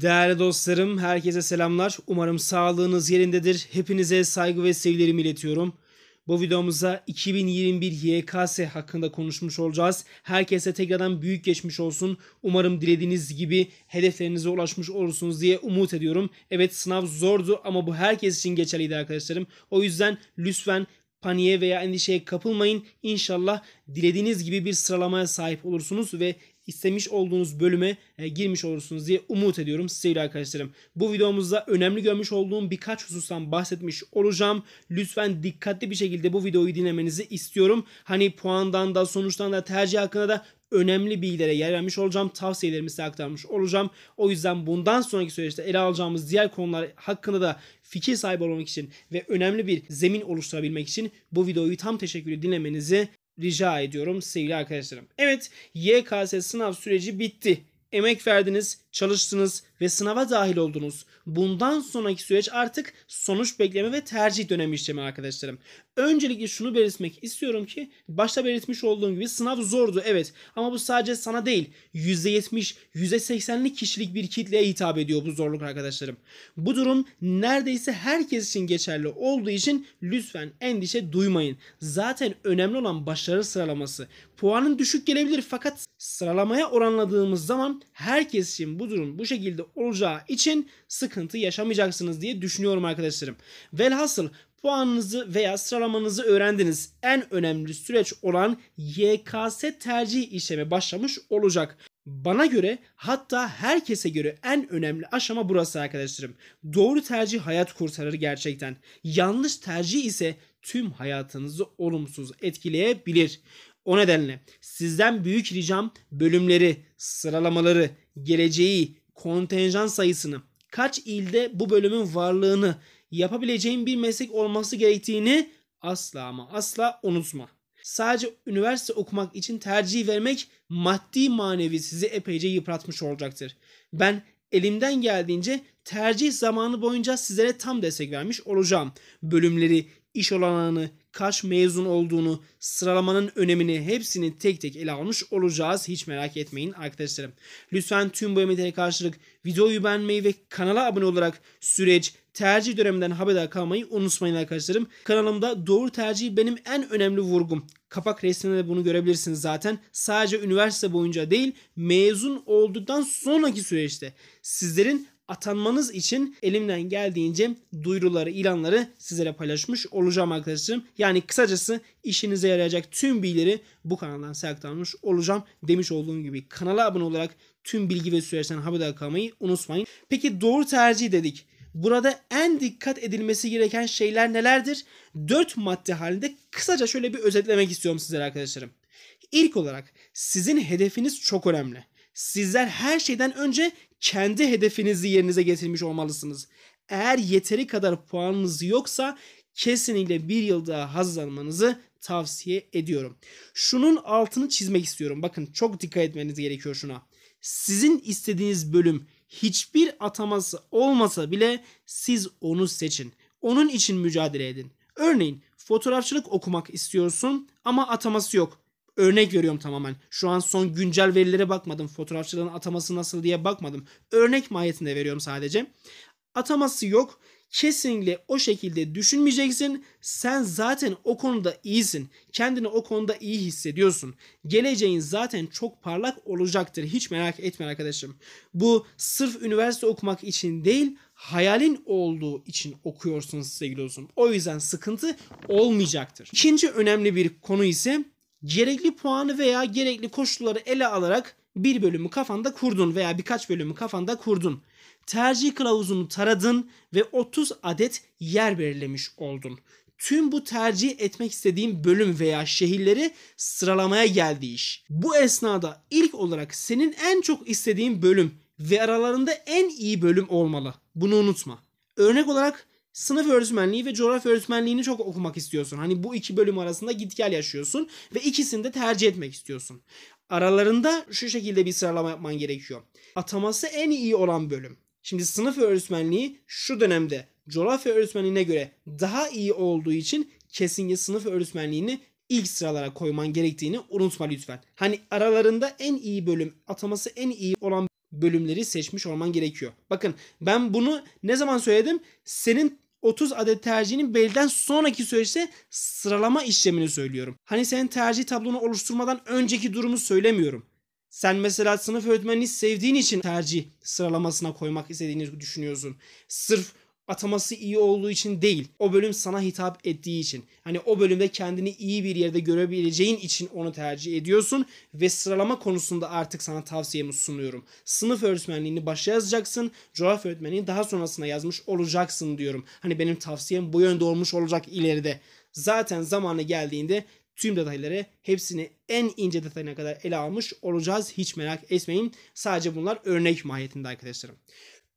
Değerli dostlarım, herkese selamlar. Umarım sağlığınız yerindedir. Hepinize saygı ve sevgilerimi iletiyorum. Bu videomuzda 2021 YKS hakkında konuşmuş olacağız. Herkese tekrardan büyük geçmiş olsun. Umarım dilediğiniz gibi hedeflerinize ulaşmış olursunuz diye umut ediyorum. Evet sınav zordu ama bu herkes için geçerliydi arkadaşlarım. O yüzden lütfen paniğe veya endişeye kapılmayın. İnşallah dilediğiniz gibi bir sıralamaya sahip olursunuz ve istemiş olduğunuz bölüme e, girmiş olursunuz diye umut ediyorum sevgili arkadaşlarım. Bu videomuzda önemli görmüş olduğum birkaç husustan bahsetmiş olacağım. Lütfen dikkatli bir şekilde bu videoyu dinlemenizi istiyorum. Hani puandan da sonuçtan da tercih hakkında da önemli bilgilere yer vermiş olacağım. Tavsiyelerimi size aktarmış olacağım. O yüzden bundan sonraki süreçte ele alacağımız diğer konular hakkında da fikir sahibi olmak için ve önemli bir zemin oluşturabilmek için bu videoyu tam teşekkürle dinlemenizi rica ediyorum sevgili arkadaşlarım. Evet YKS sınav süreci bitti. Emek verdiniz, çalıştınız, ve sınava dahil oldunuz. Bundan sonraki süreç artık sonuç bekleme ve tercih dönemi işlemi arkadaşlarım. Öncelikle şunu belirtmek istiyorum ki başta belirtmiş olduğum gibi sınav zordu evet ama bu sadece sana değil %70, %80'lik kişilik bir kitleye hitap ediyor bu zorluk arkadaşlarım. Bu durum neredeyse herkes için geçerli olduğu için lütfen endişe duymayın. Zaten önemli olan başarı sıralaması. Puanın düşük gelebilir fakat sıralamaya oranladığımız zaman herkes için bu durum bu şekilde olacağı için sıkıntı yaşamayacaksınız diye düşünüyorum arkadaşlarım. Velhasıl puanınızı veya sıralamanızı öğrendiniz. En önemli süreç olan YKS tercih işlemi başlamış olacak. Bana göre hatta herkese göre en önemli aşama burası arkadaşlarım. Doğru tercih hayat kurtarır gerçekten. Yanlış tercih ise tüm hayatınızı olumsuz etkileyebilir. O nedenle sizden büyük ricam bölümleri, sıralamaları, geleceği, kontenjan sayısını, kaç ilde bu bölümün varlığını, yapabileceğin bir meslek olması gerektiğini asla ama asla unutma. Sadece üniversite okumak için tercih vermek maddi manevi sizi epeyce yıpratmış olacaktır. Ben elimden geldiğince tercih zamanı boyunca sizlere tam destek vermiş olacağım. Bölümleri, iş olanağını, kaç mezun olduğunu, sıralamanın önemini hepsini tek tek ele almış olacağız. Hiç merak etmeyin arkadaşlarım. Lütfen tüm bu emeklere karşılık videoyu beğenmeyi ve kanala abone olarak süreç, tercih döneminden haberdar kalmayı unutmayın arkadaşlarım. Kanalımda doğru tercih benim en önemli vurgum. Kapak resminde de bunu görebilirsiniz zaten. Sadece üniversite boyunca değil mezun olduktan sonraki süreçte sizlerin atanmanız için elimden geldiğince duyuruları, ilanları sizlere paylaşmış olacağım arkadaşlarım. Yani kısacası işinize yarayacak tüm bilgileri bu kanaldan aktarmış olacağım. Demiş olduğum gibi kanala abone olarak tüm bilgi ve süreçten haberdar kalmayı unutmayın. Peki doğru tercih dedik. Burada en dikkat edilmesi gereken şeyler nelerdir? 4 madde halinde kısaca şöyle bir özetlemek istiyorum sizlere arkadaşlarım. İlk olarak sizin hedefiniz çok önemli. Sizler her şeyden önce kendi hedefinizi yerinize getirmiş olmalısınız. Eğer yeteri kadar puanınız yoksa kesinlikle bir yıl daha hazırlanmanızı tavsiye ediyorum. Şunun altını çizmek istiyorum. Bakın çok dikkat etmeniz gerekiyor şuna. Sizin istediğiniz bölüm hiçbir ataması olmasa bile siz onu seçin. Onun için mücadele edin. Örneğin fotoğrafçılık okumak istiyorsun ama ataması yok. Örnek veriyorum tamamen. Şu an son güncel verilere bakmadım. Fotoğrafçıların ataması nasıl diye bakmadım. Örnek mahiyetinde veriyorum sadece. Ataması yok. Kesinlikle o şekilde düşünmeyeceksin. Sen zaten o konuda iyisin. Kendini o konuda iyi hissediyorsun. Geleceğin zaten çok parlak olacaktır. Hiç merak etme arkadaşım. Bu sırf üniversite okumak için değil, hayalin olduğu için okuyorsun sevgili dostum. O yüzden sıkıntı olmayacaktır. İkinci önemli bir konu ise gerekli puanı veya gerekli koşulları ele alarak bir bölümü kafanda kurdun veya birkaç bölümü kafanda kurdun. Tercih kılavuzunu taradın ve 30 adet yer belirlemiş oldun. Tüm bu tercih etmek istediğin bölüm veya şehirleri sıralamaya geldi iş. Bu esnada ilk olarak senin en çok istediğin bölüm ve aralarında en iyi bölüm olmalı. Bunu unutma. Örnek olarak sınıf öğretmenliği ve coğrafya öğretmenliğini çok okumak istiyorsun. Hani bu iki bölüm arasında git gel yaşıyorsun ve ikisini de tercih etmek istiyorsun. Aralarında şu şekilde bir sıralama yapman gerekiyor. Ataması en iyi olan bölüm. Şimdi sınıf öğretmenliği şu dönemde coğrafya öğretmenliğine göre daha iyi olduğu için kesinlikle sınıf öğretmenliğini ilk sıralara koyman gerektiğini unutma lütfen. Hani aralarında en iyi bölüm, ataması en iyi olan bölümleri seçmiş olman gerekiyor. Bakın ben bunu ne zaman söyledim? Senin 30 adet tercihinin belden sonraki süreçte sıralama işlemini söylüyorum. Hani senin tercih tablonu oluşturmadan önceki durumu söylemiyorum. Sen mesela sınıf öğretmenini sevdiğin için tercih sıralamasına koymak istediğini düşünüyorsun. Sırf ataması iyi olduğu için değil. O bölüm sana hitap ettiği için. Hani o bölümde kendini iyi bir yerde görebileceğin için onu tercih ediyorsun ve sıralama konusunda artık sana tavsiyemi sunuyorum. Sınıf öğretmenliğini başa yazacaksın. Coğrafya öğretmenliğini daha sonrasına yazmış olacaksın diyorum. Hani benim tavsiyem bu yönde olmuş olacak ileride. Zaten zamanı geldiğinde tüm detayları hepsini en ince detayına kadar ele almış olacağız. Hiç merak etmeyin. Sadece bunlar örnek mahiyetinde arkadaşlarım.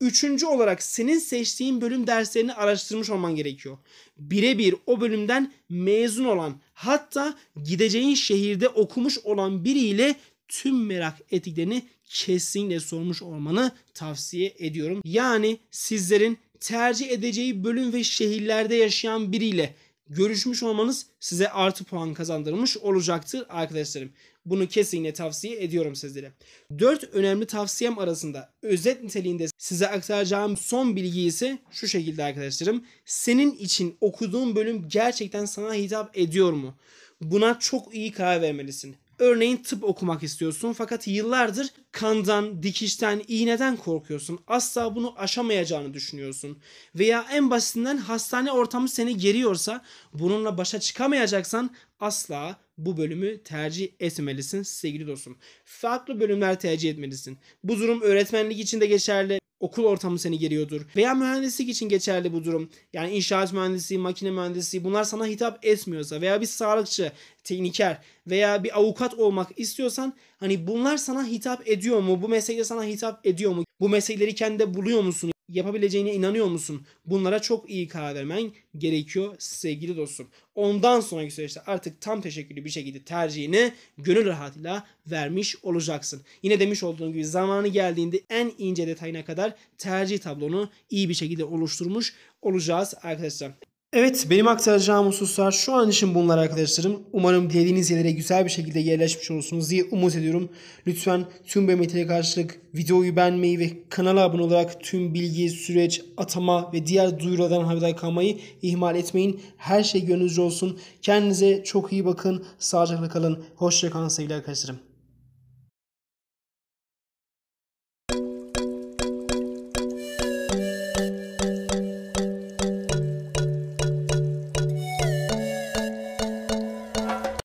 Üçüncü olarak senin seçtiğin bölüm derslerini araştırmış olman gerekiyor. Birebir o bölümden mezun olan hatta gideceğin şehirde okumuş olan biriyle tüm merak ettiklerini kesinlikle sormuş olmanı tavsiye ediyorum. Yani sizlerin tercih edeceği bölüm ve şehirlerde yaşayan biriyle görüşmüş olmanız size artı puan kazandırmış olacaktır arkadaşlarım. Bunu kesinlikle tavsiye ediyorum sizlere. 4 önemli tavsiyem arasında özet niteliğinde size aktaracağım son bilgi ise şu şekilde arkadaşlarım. Senin için okuduğun bölüm gerçekten sana hitap ediyor mu? Buna çok iyi karar vermelisin. Örneğin tıp okumak istiyorsun fakat yıllardır kandan, dikişten, iğneden korkuyorsun. Asla bunu aşamayacağını düşünüyorsun. Veya en basitinden hastane ortamı seni geriyorsa bununla başa çıkamayacaksan asla bu bölümü tercih etmelisin sevgili dostum. Farklı bölümler tercih etmelisin. Bu durum öğretmenlik için de geçerli, Okul ortamı seni geliyordur Veya mühendislik için geçerli bu durum. Yani inşaat mühendisliği, makine mühendisliği bunlar sana hitap etmiyorsa veya bir sağlıkçı, tekniker veya bir avukat olmak istiyorsan hani bunlar sana hitap ediyor mu? Bu meslekler sana hitap ediyor mu? Bu meslekleri kendi buluyor musun? yapabileceğine inanıyor musun? Bunlara çok iyi karar vermen gerekiyor sevgili dostum. Ondan sonraki süreçte artık tam teşekküllü bir şekilde tercihini gönül rahatıyla vermiş olacaksın. Yine demiş olduğum gibi zamanı geldiğinde en ince detayına kadar tercih tablonu iyi bir şekilde oluşturmuş olacağız arkadaşlar. Evet benim aktaracağım hususlar şu an için bunlar arkadaşlarım. Umarım dediğiniz yerlere güzel bir şekilde yerleşmiş olursunuz diye umut ediyorum. Lütfen tüm BMT'ye karşılık videoyu beğenmeyi ve kanala abone olarak tüm bilgi, süreç, atama ve diğer duyurulardan haberdar kalmayı ihmal etmeyin. Her şey gönlünüzce olsun. Kendinize çok iyi bakın. Sağlıcakla kalın. Hoşçakalın sevgili arkadaşlarım.